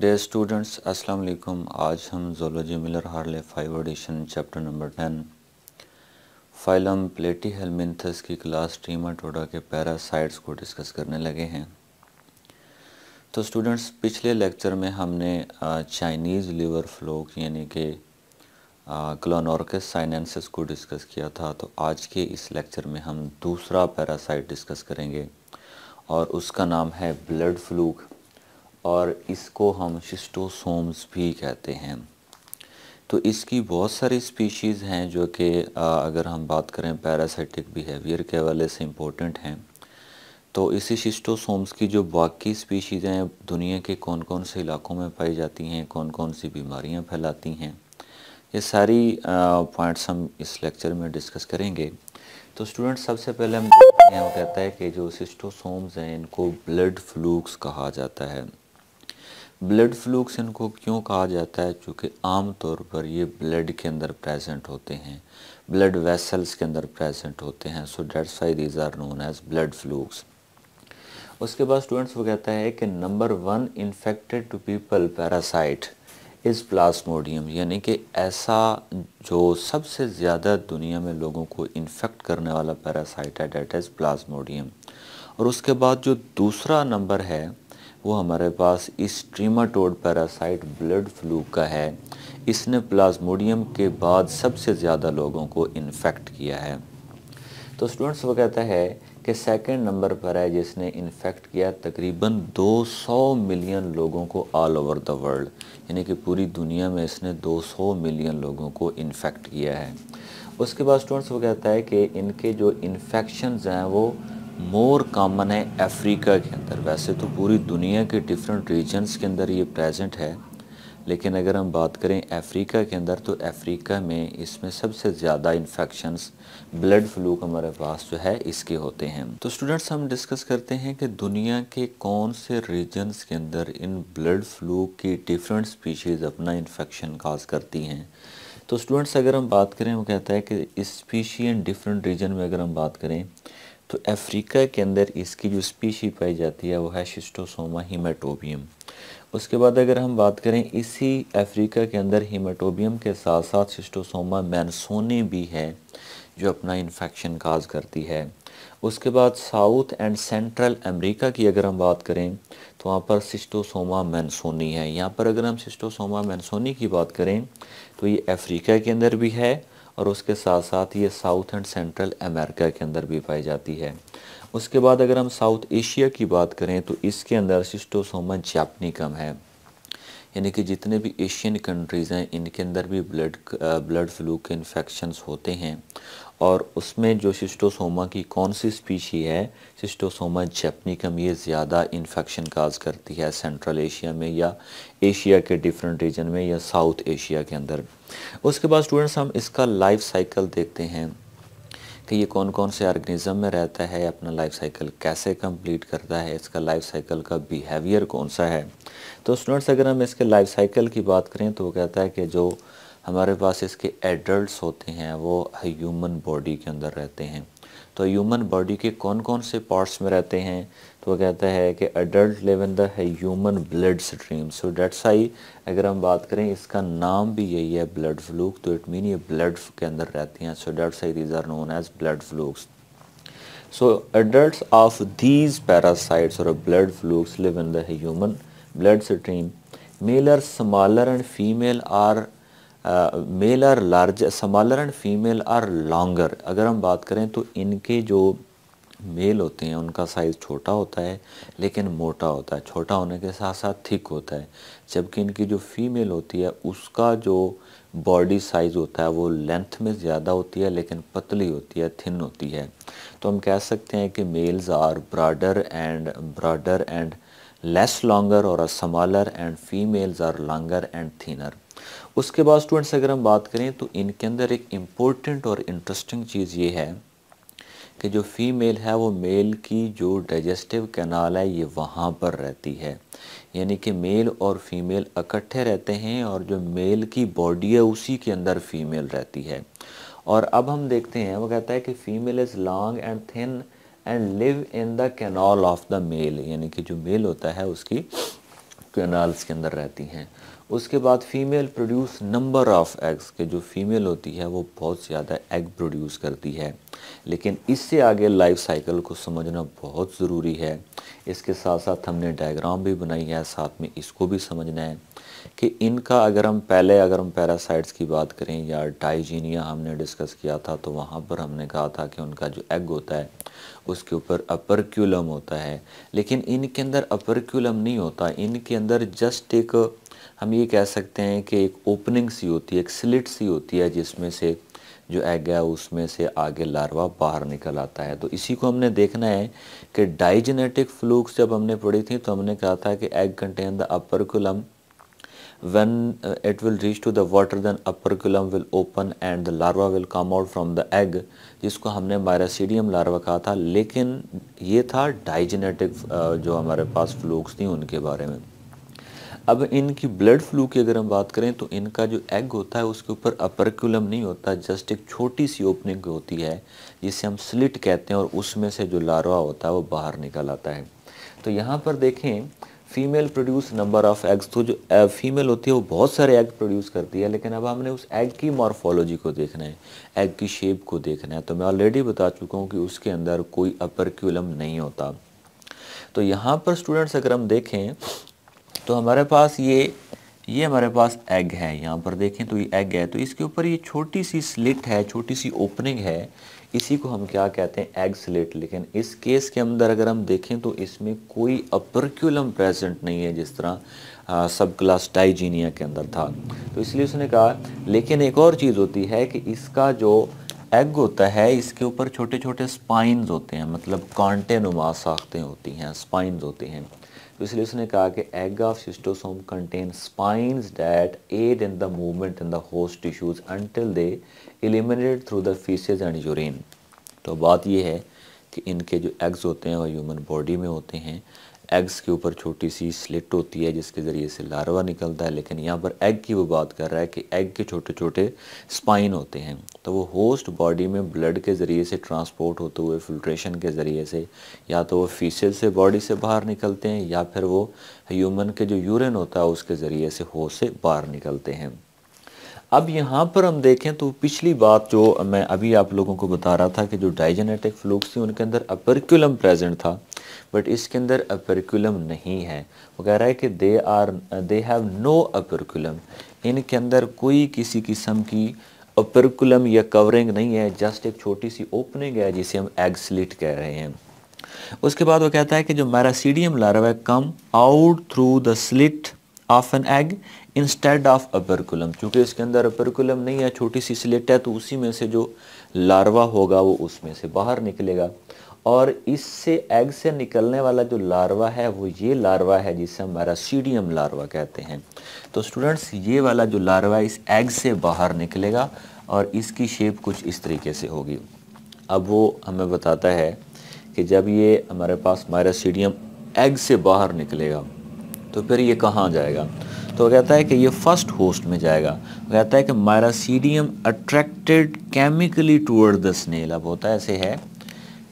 day students अस्सलाम वालेकुम आज हम zoology Miller Harley five edition chapter number ten phylum platyhelminthes की क्लास टोडा के पैरासाइट्स को डिस्कस करने लगे हैं तो स्टूडेंट्स पिछले लेक्चर में हमने चाइनीज़ लीवर फ्लोक यानी कि क्लोनॉर्कस साइनेंसिस को डिस्कस किया था तो आज के इस लेक्चर में हम दूसरा पैरासाइट डिस्कस करेंगे और उसका नाम है ब्लड फ्लूक और इसको हम शिस्टोसोम्स भी कहते हैं तो इसकी बहुत सारी स्पीशीज़ हैं जो कि अगर हम बात करें पैरासाइटिक बिहेवियर के हवाले से इम्पोर्टेंट हैं तो इसी शिस्टोसोम्स की जो बाकी स्पीशीज़ हैं दुनिया के कौन कौन से इलाकों में पाई जाती हैं कौन कौन सी बीमारियां फैलाती हैं ये सारी पॉइंट्स हम इस लेक्चर में डिस्कस करेंगे तो स्टूडेंट सबसे पहले हम देखते हैं हम कहता है कि जो सिस्टोसोम्स हैं इनको ब्लड फ्लूक्स कहा जाता है ब्लड फ्लूक्स इनको क्यों कहा जाता है क्योंकि आम तौर पर ये ब्लड के अंदर प्रेजेंट होते हैं ब्लड वेसल्स के अंदर प्रेजेंट होते हैं so that's why these are known as blood flukes उसके बाद स्टूडेंट्स वो कहता है कि number one infected two people parasite is plasmodium यानी कि ऐसा जो सबसे ज़्यादा दुनिया में लोगों को इन्फेक्ट करने वाला पैरासाइट है डेट इज़ प्लास्मोडियम और उसके बाद जो दूसरा नंबर है वो हमारे पास इस ट्रीमाटोड पैरासाइट ब्लड फ्लू का है इसने प्लाज्मोडियम के बाद सबसे ज़्यादा लोगों को इन्फेक्ट किया है तो स्टूडेंट्स वो कहता है कि सेकंड नंबर पर है जिसने इन्फेक्ट किया तकरीबन 200 मिलियन लोगों को ऑल ओवर द वर्ल्ड यानी कि पूरी दुनिया में इसने 200 मिलियन लोगों को इन्फेक्ट किया है उसके बाद स्टूडेंट्स वो कहता है कि इनके जो इन्फेक्शन हैं वो मोर कॉमन है अफ्रीका के अंदर वैसे तो पूरी दुनिया के डिफरेंट रीजन्स के अंदर ये प्रेजेंट है लेकिन अगर हम बात करें अफ्रीका के अंदर तो अफ्रीका में इसमें सबसे ज़्यादा इन्फेक्शंस ब्लड फ्लू हमारे पास जो है इसके होते हैं तो स्टूडेंट्स हम डिस्कस करते हैं कि दुनिया के कौन से रीजन्स के अंदर इन ब्लड फ्लू की डिफरेंट स्पीशीज़ अपना इन्फेक्शन काज करती हैं तो स्टूडेंट्स अगर हम बात करें वो कहता है कि स्पीशी इन डिफरेंट रीजन में अगर हम बात करें तो अफ्रीका के अंदर इसकी जो स्पीशी पाई जाती है वो है शिस्टोसोमा हीमाटोबियम उसके बाद अगर हम बात करें इसी अफ्रीका के अंदर हीमाटोबियम के साथ साथ शिस्टोसोमा मैनसोनी भी है जो अपना इन्फेक्शन काज करती है उसके बाद साउथ एंड सेंट्रल अमेरिका की अगर हम बात करें तो वहाँ पर सिस्टोसोमा मैनसोनी है यहाँ पर अगर हम सिस्टोसोमा मैनसोनी की बात करें तो ये अफ्रीका के अंदर भी है और उसके साथ साथ ये साउथ एंड सेंट्रल अमेरिका के अंदर भी पाई जाती है उसके बाद अगर हम साउथ एशिया की बात करें तो इसके अंदर सिस्टोसोमा कम है यानी कि जितने भी एशियन कंट्रीज़ हैं इनके अंदर भी ब्लड ब्लड फ्लू के इन्फेक्शंस होते हैं और उसमें जो सिस्टोसोमा की कौन सी स्पीशी है सिस्टोसोमा कम ये ज़्यादा इन्फेक्शन काज करती है सेंट्रल एशिया में या एशिया के डिफरेंट रीजन में या साउथ एशिया के अंदर उसके बाद स्टूडेंट्स हम इसका लाइफ साइकिल देखते हैं कि ये कौन कौन से ऑर्गेनिज़म में रहता है अपना लाइफ साइकिल कैसे कंप्लीट करता है इसका लाइफ साइकिल का बिहेवियर कौन सा है तो स्टूडेंट्स अगर हम इसके लाइफ साइकिल की बात करें तो वो कहता है कि जो हमारे पास इसके एडल्ट होते हैं वो ह्यूमन बॉडी के अंदर रहते हैं तो ह्यूमन बॉडी के कौन कौन से पार्ट्स में रहते हैं तो वो कहता है कि adult live in the human blood stream so that's why अगर हम बात करें इसका नाम भी यही है ब्लड फ्लूक तो इट मीन ये ब्लड के अंदर रहती हैं so that's why these are known as blood flukes so adult of these parasites और blood flukes live in the human blood stream male are are and female are male are large are and female are longer अगर हम बात करें तो इनके जो mail होते हैं उनका साइज़ छोटा होता है लेकिन मोटा होता है छोटा होने के साथ साथ थिक होता है जबकि इनकी जो फीमेल होती है उसका जो बॉडी साइज़ होता है वो लेंथ में ज़्यादा होती है लेकिन पतली होती है थिन होती है तो हम कह सकते हैं कि males are broader and broader and less longer और smaller and females are longer and thinner उसके बाद स्टूडेंट्स अगर हम बात करें तो इनके अंदर एक इम्पोर्टेंट और इंटरेस्टिंग चीज़ ये है कि जो फीमेल है वो मेल की जो डाइजेस्टिव कैनाल है ये वहाँ पर रहती है यानी कि मेल और फीमेल इकट्ठे रहते हैं और जो मेल की बॉडी है उसी के अंदर फीमेल रहती है और अब हम देखते हैं वो कहता है कि female is long and thin and live in the canal of the male यानी कि जो मेल होता है उसकी कैनाल्स के अंदर रहती हैं उसके बाद female produce number of eggs के जो फीमेल होती है वो बहुत ज़्यादा एग प्रोड्यूस करती है लेकिन इससे आगे लाइफ साइकिल को समझना बहुत ज़रूरी है इसके साथ साथ हमने डायग्राम भी बनाई है साथ में इसको भी समझना है कि इनका अगर हम पहले अगर हम पैरासाइट्स की बात करें या डाइजीनिया हमने डिस्कस किया था तो वहाँ पर हमने कहा था कि उनका जो एग होता है उसके ऊपर अपरक्यूलम होता है लेकिन इनके अंदर अपरक्यूलम नहीं होता इनके अंदर जस्ट एक हम ये कह सकते हैं कि एक ओपनिंग सी होती है एक स्लिट सी होती है जिसमें से जो एग है उसमें से आगे लार्वा बाहर निकल आता है तो इसी को हमने देखना है कि डाइजेनेटिक फ्लूक्स जब हमने पढ़ी थी तो हमने कहा था कि egg contain the operculum when it will reach to the water then operculum will open and the larva will come out from the egg जिसको हमने मायरासीडियम लार्वा कहा था लेकिन ये था डाइजेनेटिक uh, जो हमारे पास फ्लूक्स थी उनके बारे में अब इनकी ब्लड फ्लू की अगर हम बात करें तो इनका जो एग होता है उसके ऊपर अपरक्यूलम नहीं होता जस्ट एक छोटी सी ओपनिंग होती है जिसे हम स्लिट कहते हैं और उसमें से जो लार्वा होता है वो बाहर निकल आता है तो यहाँ पर देखें female produce number of eggs तो जो फीमेल होती है वो बहुत सारे एग प्रोड्यूस करती है लेकिन अब हमने उस एग की मॉर्फोलॉजी को देखना है एग की शेप को देखना है तो मैं ऑलरेडी बता चुका हूँ कि उसके अंदर कोई अपरक्यूलम नहीं होता तो यहाँ पर स्टूडेंट्स अगर हम देखें तो हमारे पास ये ये हमारे पास एग है यहाँ पर देखें तो ये एग है तो इसके ऊपर ये छोटी सी स्लिट है छोटी सी ओपनिंग है इसी को हम क्या कहते हैं एग स्लिट लेकिन इस केस के अंदर अगर हम देखें तो इसमें कोई अपरक्यूलम प्रेजेंट नहीं है जिस तरह सब क्लास डाइजीनिया के अंदर था तो इसलिए उसने कहा लेकिन एक और चीज़ होती है कि इसका जो एग होता है इसके ऊपर छोटे छोटे स्पाइन होते हैं मतलब कांटे नुमा साखते होती हैं स्पाइन होते हैं तो इसलिए उसने कहा कि egg of schistosome contain spines that aid in the movement in the host tissues until they eliminate through the faeces and urine तो बात यह है कि इनके जो एग्स होते हैं वो ह्यूमन बॉडी में होते हैं एग्स के ऊपर छोटी सी स्लिट होती है जिसके ज़रिए से लार्वा निकलता है लेकिन यहाँ पर एग की वो बात कर रहा है कि एग के छोटे छोटे स्पाइन होते हैं तो वो होस्ट बॉडी में ब्लड के ज़रिए से ट्रांसपोर्ट होते हुए फिल्ट्रेशन के ज़रिए से या तो वो फीसल से बॉडी से बाहर निकलते हैं या फिर वो ह्यूमन के जो यूरिन होता है उसके ज़रिए से होश से बाहर निकलते हैं अब यहाँ पर हम देखें तो पिछली बात जो मैं अभी आप लोगों को बता रहा था कि जो डाइजेनेटिक फ्लूक्स थी उनके अंदर अपरक्यूलम प्रेजेंट था बट इसके अंदर अपरकुलम नहीं है वो कह रहा है कि they are they have no operculum इनके अंदर कोई किसी किस्म की अपरकुलम या कवरिंग नहीं है जस्ट एक छोटी सी ओपनिंग है जिसे हम एग स्लिट कह रहे हैं उसके बाद वो कहता है कि जो मैरासीडियम है come out through the slit of an egg instead of operculum चूंकि इसके अंदर अपरकुलम नहीं है छोटी सी स्लिट है तो उसी में से जो लार्वा होगा वो उसमें से बाहर निकलेगा और इससे एग से निकलने वाला जो लार्वा है वो ये लार्वा है जिसे हमारा सीडियम लार्वा कहते हैं तो स्टूडेंट्स ये वाला जो लार्वा इस एग से बाहर निकलेगा और इसकी शेप कुछ इस तरीके से होगी अब वो हमें बताता है कि जब ये हमारे पास मायरासीडियम एग से बाहर निकलेगा तो फिर ये कहाँ जाएगा तो कहता है कि ये फर्स्ट होस्ट में जाएगा कहता है कि miracidium attracted chemically toward the snail अब होता ऐसे है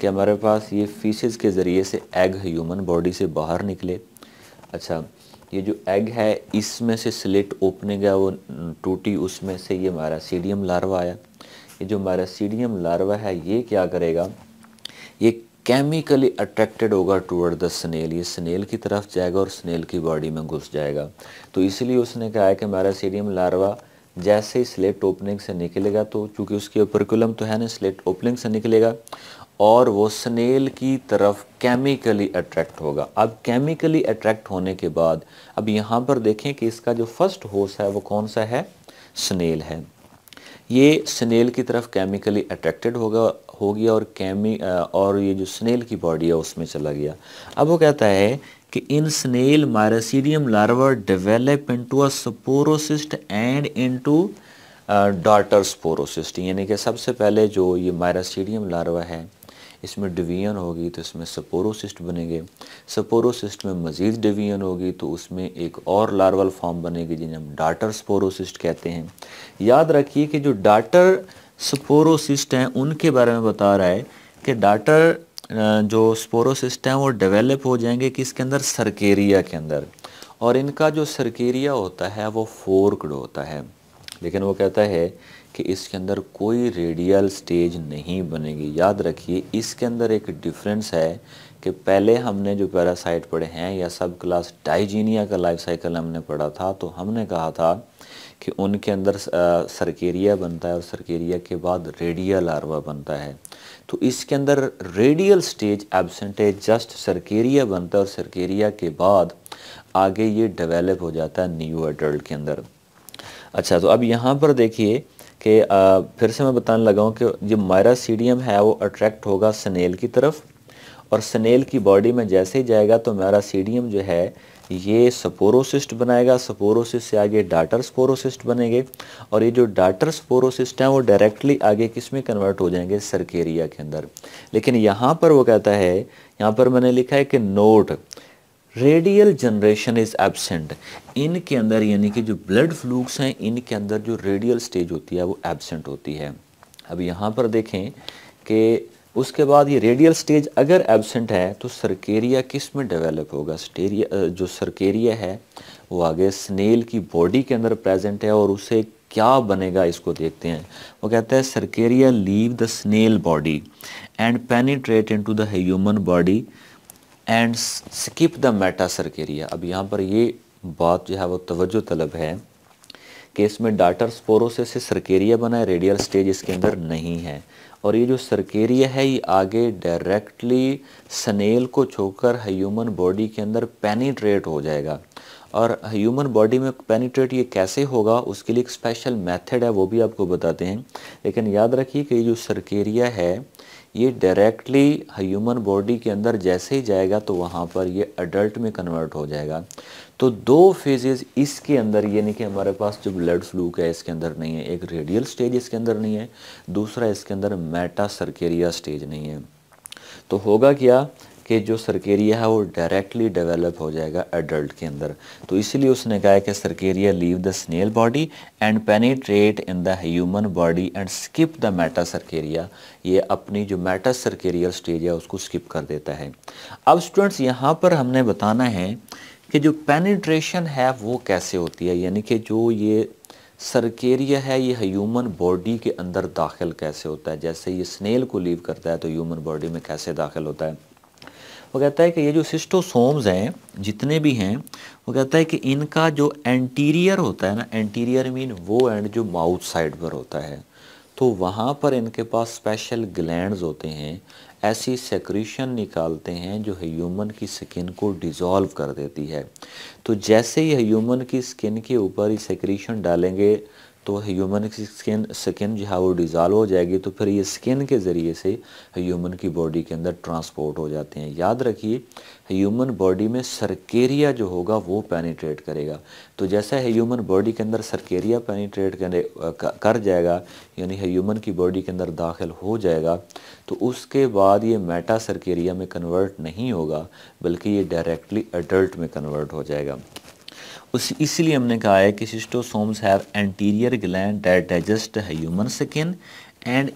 कि हमारे पास ये फीसिस के ज़रिए से एग ह्यूमन बॉडी से बाहर निकले अच्छा ये जो एग है इसमें से स्लिट ओपनिंग है वो टूटी उसमें से ये हमारा सीडियम लार्वा आया ये जो हमारा सीडियम लार्वा है ये क्या करेगा ये केमिकली अट्रैक्टेड होगा टूवर्ड द स्नेल ये स्नेल की तरफ जाएगा और स्नेल की बॉडी में घुस जाएगा तो इसलिए उसने कहा है कि हमारा सीडियम लार्वा जैसे ही स्लेट ओपनिंग से निकलेगा तो चूंकि उसकी ओपरकुलम तो है ना स्लेट ओपनिंग से निकलेगा और वो स्नेल की तरफ केमिकली अट्रैक्ट होगा अब केमिकली अट्रैक्ट होने के बाद अब यहाँ पर देखें कि इसका जो फर्स्ट होस है वो कौन सा है स्नेल है ये स्नेल की तरफ केमिकली अट्रैक्टेड होगा हो गया और केमी और ये जो स्नेल की बॉडी है उसमें चला गया अब वो कहता है कि in snail miracidium larva develop into a sporocyst and into daughter sporocyst यानी कि सबसे पहले जो ये मारसीडियम लार्वा है इसमें डिवीजन होगी तो इसमें सपोरोसिस्ट बनेंगे सपोरोसिस्ट में मज़ीद डिवीजन होगी तो उसमें एक और लार्वल फॉर्म बनेगी जिन्हें हम डाटर स्पोरोसिस्ट कहते हैं याद रखिए कि जो डाटर स्पोरोसिस्ट हैं उनके बारे में बता रहा है कि डाटर जो स्पोरोसिस्ट हैं वो डेवलप हो जाएंगे किसके अंदर सरकेरिया के अंदर और इनका जो सरकेरिया होता है वो फोर्कड होता है लेकिन वो कहता है कि इसके अंदर कोई रेडियल स्टेज नहीं बनेगी याद रखिए इसके अंदर एक डिफरेंस है कि पहले हमने जो पैरासाइट पढ़े हैं या सब क्लास डाइजीनिया का लाइफ साइकिल हमने पढ़ा था तो हमने कहा था कि उनके अंदर सरकेरिया बनता है और सरकेरिया के बाद रेडियल आरवा बनता है तो इसके अंदर रेडियल स्टेज एबसेंट है जस्ट सरकेरिया बनता है और सरकेरिया के बाद आगे ये डेवलप हो जाता है न्यू एडल्ट के अंदर अच्छा तो अब यहाँ पर देखिए कि फिर से मैं बताने लगा हूँ कि जो मायरा सीडियम है वो अट्रैक्ट होगा स्नेल की तरफ और स्नेल की बॉडी में जैसे ही जाएगा तो मायरा सीडियम जो है ये सपोरोसिस्ट बनाएगा सपोरोसिस्ट से आगे डाटर स्पोरोसिस्ट बनेंगे और ये जो डाटर स्पोरोसिस्ट हैं वो डायरेक्टली आगे किस में कन्वर्ट हो जाएंगे सरकेरिया के अंदर लेकिन यहाँ पर वो कहता है यहाँ पर मैंने लिखा है कि note redial generation is absent इनके अंदर यानी कि जो ब्लड फ्लूक्स हैं इनके अंदर जो रेडियल स्टेज होती है वो एबसेंट होती है अब यहाँ पर देखें कि उसके बाद ये रेडियल स्टेज अगर एबसेंट है तो सरकेरिया किस में डेवलप होगा स्टेरिया जो सरकेरिया है वो आगे स्नेल की बॉडी के अंदर प्रेजेंट है और उसे क्या बनेगा इसको देखते हैं वो कहते हैं cercaria leave the snail body and penetrate into the human body and skip the metacercaria अब यहाँ पर ये बात जो है वो तवज्जो तलब है कि इसमें डाटर स्पोरोसिस से सर्केरिया बना है रेडियल स्टेज इसके अंदर नहीं है और ये जो सर्केरिया है ये आगे डायरेक्टली स्नेल को छोकर ह्यूमन बॉडी के अंदर पेनीट्रेट हो जाएगा और ह्यूमन बॉडी में पेनीट्रेट ये कैसे होगा उसके लिए एक स्पेशल मेथड है वो भी आपको बताते हैं लेकिन याद रखिए कि ये जो सर्केरिया है ये डायरेक्टली ह्यूमन बॉडी के अंदर जैसे ही जाएगा तो वहाँ पर ये अडल्ट में कन्वर्ट हो जाएगा तो दो फेजेस इसके अंदर यानी कि हमारे पास जो ब्लड फ्लू का है इसके अंदर नहीं है एक रेडियल स्टेज इसके अंदर नहीं है दूसरा इसके अंदर मेटा सर्केरिया स्टेज नहीं है तो होगा क्या कि जो सरकेरिया है वो डायरेक्टली डेवलप हो जाएगा एडल्ट के अंदर तो इसीलिए उसने कहा है कि cercaria leave the snail body and penetrate in the human body and skip the metacercaria ये अपनी जो मेटा सरकेरियल स्टेज है उसको स्किप कर देता है अब स्टूडेंट्स यहाँ पर हमने बताना है कि जो पेनीट्रेशन है वो कैसे होती है यानी कि जो ये सरकेरिया है ये ह्यूमन बॉडी के अंदर दाखिल कैसे होता है जैसे ये स्नेल को लीव करता है तो ह्यूमन बॉडी में कैसे दाखिल होता है वो कहता है कि ये जो सिस्टोसोम्स हैं जितने भी हैं वो कहता है कि इनका जो एंटीरियर होता है ना एंटीरियर मीन वो एंड जो माउथ साइड पर होता है तो वहाँ पर इनके पास स्पेशल ग्लैंड्स होते हैं ऐसी सेक्रीशन निकालते हैं जो ह्यूमन की स्किन को डिज़ोल्व कर देती है तो जैसे ही ह्यूमन की स्किन के ऊपर ही सेक्रीशन डालेंगे तो ह्यूमन की स्किन स्किन जो है वो डिज़ाल्व हो जाएगी तो फिर ये स्किन के ज़रिए से ह्यूमन की बॉडी के अंदर ट्रांसपोर्ट हो जाते हैं याद रखिए ह्यूमन बॉडी में सरकेरिया जो होगा वो पेनीट्रेट करेगा तो जैसा ह्यूमन बॉडी के अंदर सरकेरिया करे कर जाएगा यानी ह्यूमन की बॉडी के अंदर दाखिल हो जाएगा तो उसके बाद ये मेटा सरकेरिया में कन्वर्ट नहीं होगा बल्कि ये डायरेक्टली एडल्ट में कन्वर्ट हो जाएगा उस इसलिए हमने कहा है कि schistosomes have anterior gland that digest human skin and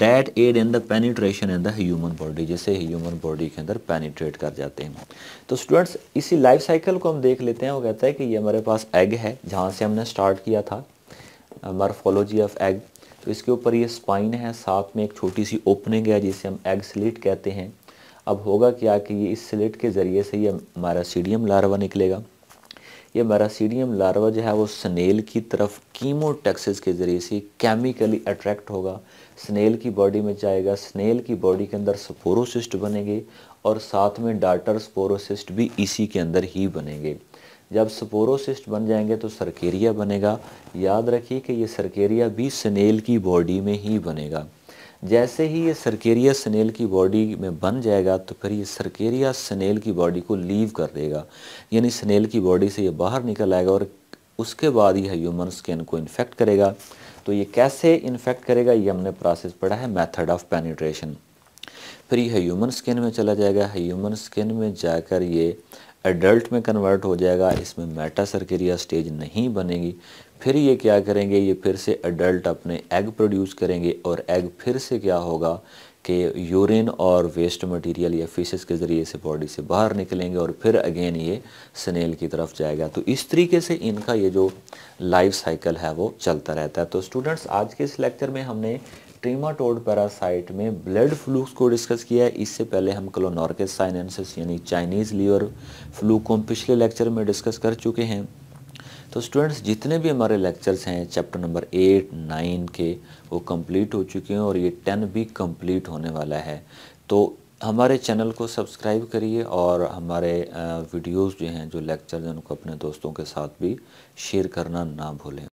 that aid in the penetration in the human body जैसे ह्यूमन बॉडी के अंदर पेनिट्रेट कर जाते हैं तो स्टूडेंट्स इसी लाइफ साइकिल को हम देख लेते हैं वो कहता है कि ये हमारे पास एग है जहाँ से हमने स्टार्ट किया था मार्फोलॉजी ऑफ एग तो इसके ऊपर ये स्पाइन है साथ में एक छोटी सी ओपनिंग है जिसे हम एग स्लिट कहते हैं अब होगा क्या कि ये इस स्लिट के ज़रिए से ये हमारा सीडियम लार्वा निकलेगा ये मैरासीडियम लार्वा जो है वो स्नेल की तरफ कीमोटेक्सिस के ज़रिए से केमिकली अट्रैक्ट होगा स्नेल की बॉडी में जाएगा स्नेल की बॉडी के अंदर स्पोरोसिस्ट बनेंगे और साथ में डाटर स्पोरोसिस्ट भी इसी के अंदर ही बनेंगे जब स्पोरोसिस्ट बन जाएंगे तो सरकेरिया बनेगा याद रखिए कि ये सरकेरिया भी स्नेल की बॉडी में ही बनेगा जैसे ही ये सरकेरिया स्नेल की बॉडी में बन जाएगा तो फिर ये सरकेरिया स्नेल की बॉडी को लीव कर देगा यानी स्नेल की बॉडी से ये बाहर निकल आएगा और उसके बाद ही ह्यूमन स्किन को इन्फेक्ट करेगा तो ये कैसे इन्फेक्ट करेगा ये हमने प्रोसेस पढ़ा है मैथड ऑफ पेनिट्रेशन फिर ये ह्यूमन स्किन में चला जाएगा ह्यूमन स्किन में जाकर ये एडल्ट में कन्वर्ट हो जाएगा इसमें मेटा सर्केरिया स्टेज नहीं बनेगी फिर ये क्या करेंगे ये फिर से अडल्ट अपने एग प्रोड्यूस करेंगे और एग फिर से क्या होगा कि यूरिन और वेस्ट मटेरियल या फिशेस के ज़रिए से बॉडी से बाहर निकलेंगे और फिर अगेन ये स्नेल की तरफ जाएगा तो इस तरीके से इनका ये जो लाइफ साइकिल है वो चलता रहता है तो स्टूडेंट्स आज के इस लेक्चर में हमने ट्रीमाटोड पैरासाइट में ब्लड फ्लूक्स को डिस्कस किया है इससे पहले हम क्लोनॉर्कस साइनेंसिस यानी चाइनीज़ लीवर फ्लू को हम पिछले लेक्चर में डिस्कस कर चुके हैं तो स्टूडेंट्स जितने भी हमारे लेक्चर्स हैं चैप्टर नंबर एट नाइन के वो कंप्लीट हो चुके हैं और ये टेन भी कंप्लीट होने वाला है तो हमारे चैनल को सब्सक्राइब करिए और हमारे वीडियोस जो हैं जो लेक्चर हैं उनको अपने दोस्तों के साथ भी शेयर करना ना भूलें